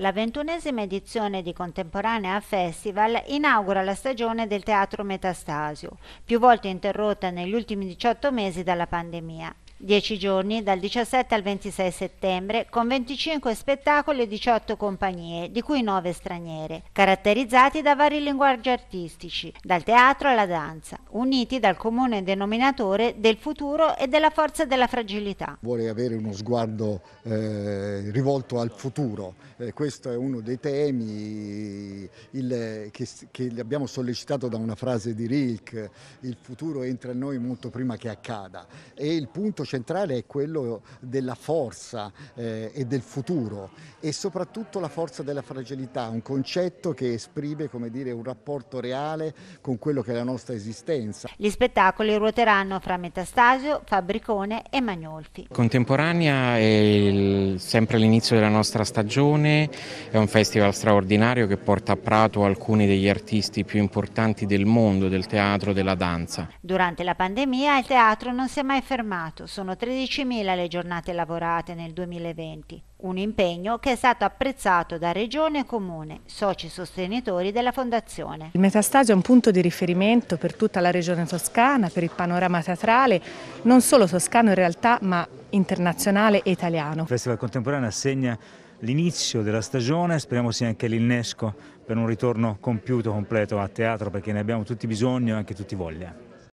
La ventunesima edizione di Contemporanea Festival inaugura la stagione del Teatro Metastasio, più volte interrotta negli ultimi 18 mesi dalla pandemia. 10 giorni dal 17 al 26 settembre con 25 spettacoli e 18 compagnie, di cui 9 straniere, caratterizzati da vari linguaggi artistici, dal teatro alla danza, uniti dal comune denominatore del futuro e della forza della fragilità. Vuole avere uno sguardo eh, rivolto al futuro, eh, questo è uno dei temi il, che, che abbiamo sollecitato da una frase di Rilke, il futuro entra in noi molto prima che accada e il punto centrale è quello della forza eh, e del futuro e soprattutto la forza della fragilità, un concetto che esprime come dire, un rapporto reale con quello che è la nostra esistenza. Gli spettacoli ruoteranno fra Metastasio, Fabricone e Magnolfi. Contemporanea è il sempre all'inizio della nostra stagione, è un festival straordinario che porta a Prato alcuni degli artisti più importanti del mondo, del teatro, e della danza. Durante la pandemia il teatro non si è mai fermato, sono 13.000 le giornate lavorate nel 2020, un impegno che è stato apprezzato da Regione e Comune, soci sostenitori della Fondazione. Il Metastasio è un punto di riferimento per tutta la Regione Toscana, per il panorama teatrale, non solo toscano in realtà, ma internazionale e italiano. Il Festival Contemporaneo assegna l'inizio della stagione, speriamo sia anche l'innesco per un ritorno compiuto, completo a teatro perché ne abbiamo tutti bisogno e anche tutti voglia.